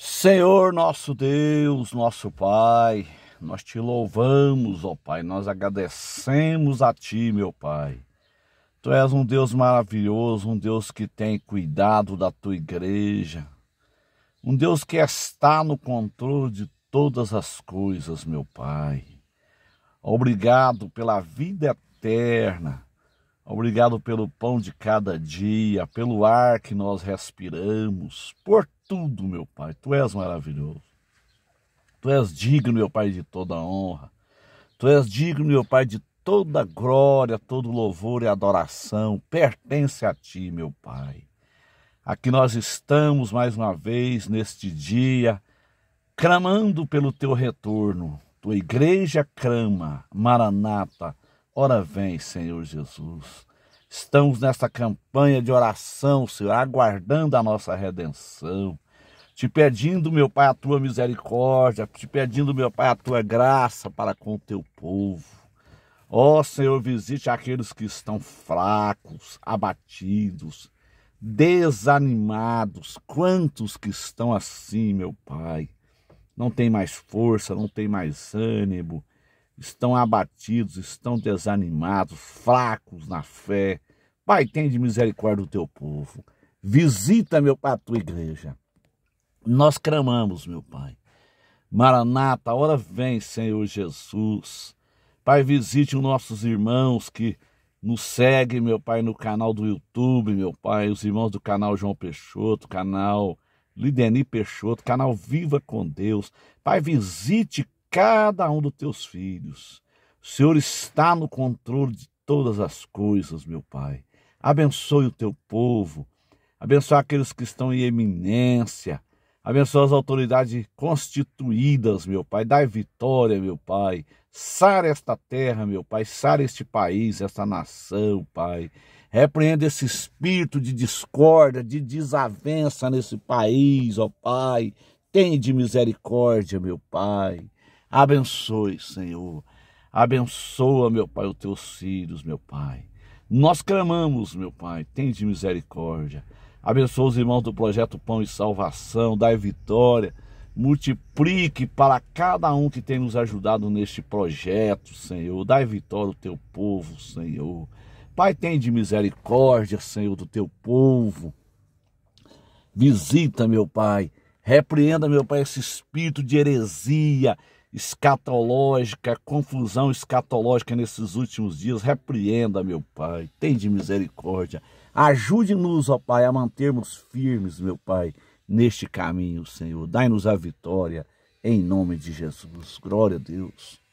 Senhor nosso Deus, nosso Pai, nós te louvamos, ó Pai, nós agradecemos a Ti, meu Pai. Tu és um Deus maravilhoso, um Deus que tem cuidado da tua igreja, um Deus que está no controle de todas as coisas, meu Pai. Obrigado pela vida eterna, obrigado pelo pão de cada dia, pelo ar que nós respiramos, por tudo, meu Pai. Tu és maravilhoso. Tu és digno, meu Pai, de toda honra. Tu és digno, meu Pai, de toda glória, todo louvor e adoração. Pertence a ti, meu Pai. Aqui nós estamos mais uma vez neste dia, clamando pelo teu retorno. Tua igreja crama, Maranata. Ora vem, Senhor Jesus. Estamos nessa campanha de oração, Senhor, aguardando a nossa redenção. Te pedindo, meu Pai, a tua misericórdia, te pedindo, meu Pai, a tua graça para com o teu povo. Ó Senhor, visite aqueles que estão fracos, abatidos, desanimados. Quantos que estão assim, meu Pai? Não tem mais força, não tem mais ânimo, estão abatidos, estão desanimados, fracos na fé. Pai, tem de misericórdia do teu povo. Visita, meu Pai, a tua igreja. Nós clamamos, meu Pai. Maranata, a hora vem, Senhor Jesus. Pai, visite os nossos irmãos que nos seguem, meu Pai, no canal do YouTube, meu Pai, os irmãos do canal João Peixoto, canal Lideni Peixoto, canal Viva com Deus. Pai, visite cada um dos teus filhos. O Senhor está no controle de todas as coisas, meu Pai. Abençoe o teu povo, abençoe aqueles que estão em eminência, abençoe as autoridades constituídas, meu Pai. Dai vitória, meu Pai. Sara esta terra, meu Pai. Sara este país, esta nação, Pai. Repreenda esse espírito de discórdia, de desavença nesse país, ó Pai. Tem de misericórdia, meu Pai. Abençoe, Senhor. Abençoa, meu Pai, os teus filhos, meu Pai. Nós clamamos, meu Pai, tende misericórdia. Abençoa os irmãos do projeto Pão e Salvação, dai vitória. Multiplique para cada um que tem nos ajudado neste projeto, Senhor. Dai vitória ao teu povo, Senhor. Pai, tende misericórdia, Senhor, do teu povo. Visita, meu Pai. Repreenda, meu Pai, esse espírito de heresia, escatológica, confusão escatológica nesses últimos dias. Repreenda, meu Pai, tem de misericórdia. Ajude-nos, ó Pai, a mantermos firmes, meu Pai, neste caminho, Senhor. Dai-nos a vitória, em nome de Jesus. Glória a Deus.